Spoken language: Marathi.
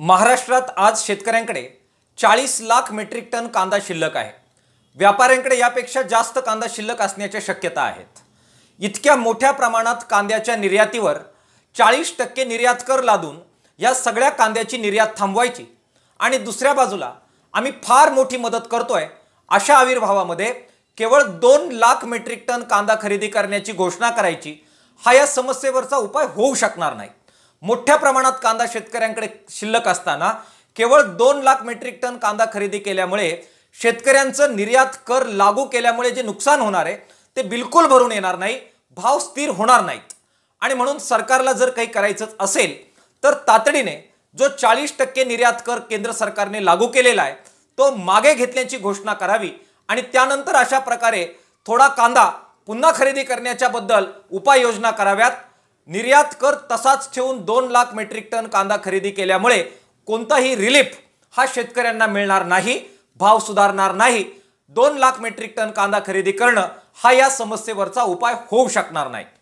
महाराष्ट्रात आज शेतकऱ्यांकडे चाळीस लाख मेट्रिक टन कांदा शिल्लक आहे व्यापाऱ्यांकडे यापेक्षा जास्त कांदा शिल्लक असण्याच्या शक्यता आहेत इतक्या मोठ्या प्रमाणात कांद्याच्या निर्यातीवर चाळीस टक्के निर्यात कर लादून या सगळ्या कांद्याची निर्यात थांबवायची आणि दुसऱ्या बाजूला आम्ही फार मोठी मदत करतोय अशा आविर्भावामध्ये केवळ दोन लाख मेट्रिक टन कांदा खरेदी करण्याची घोषणा करायची हा या समस्येवरचा उपाय होऊ शकणार नाही मोठ्या प्रमाणात कांदा शेतकऱ्यांकडे शिल्लक असताना केवळ दोन लाख मेट्रिक टन कांदा खरेदी केल्यामुळे शेतकऱ्यांचं निर्यात कर लागू केल्यामुळे जे नुकसान होणार आहे ते बिलकुल भरून येणार नाही भाव स्थिर होणार नाहीत आणि म्हणून सरकारला जर काही करायचंच असेल तर तातडीने जो चाळीस टक्के निर्यात कर केंद्र सरकारने लागू केलेला आहे तो मागे घेतल्याची घोषणा करावी आणि त्यानंतर अशा प्रकारे थोडा कांदा पुन्हा खरेदी करण्याच्याबद्दल उपाययोजना कराव्यात निर्यात कर तसाच ठेवून दोन लाख मेट्रिक टन कांदा खरेदी केल्यामुळे कोणताही रिलीफ हा शेतकऱ्यांना मिळणार नाही भाव सुधारणार नाही दोन लाख मेट्रिक टन कांदा खरेदी करणं हा या समस्येवरचा उपाय होऊ शकणार नाही